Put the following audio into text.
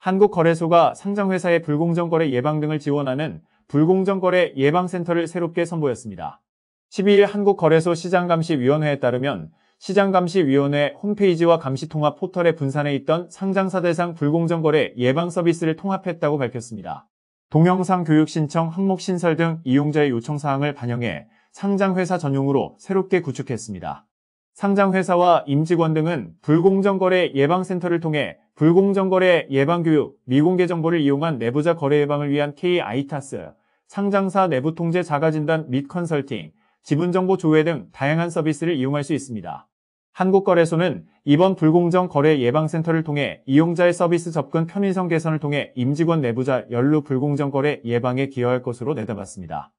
한국거래소가 상장회사의 불공정거래 예방 등을 지원하는 불공정거래 예방센터를 새롭게 선보였습니다. 12일 한국거래소 시장감시위원회에 따르면 시장감시위원회 홈페이지와 감시통합 포털의 분산에 있던 상장사 대상 불공정거래 예방 서비스를 통합했다고 밝혔습니다. 동영상 교육 신청 항목 신설 등 이용자의 요청사항을 반영해 상장회사 전용으로 새롭게 구축했습니다. 상장회사와 임직원 등은 불공정거래 예방센터를 통해 불공정거래 예방교육, 미공개 정보를 이용한 내부자 거래 예방을 위한 KITAS, 상장사 내부통제 자가진단 및 컨설팅, 지분정보 조회 등 다양한 서비스를 이용할 수 있습니다. 한국거래소는 이번 불공정 거래 예방센터를 통해 이용자의 서비스 접근 편의성 개선을 통해 임직원 내부자 연루 불공정 거래 예방에 기여할 것으로 내다봤습니다.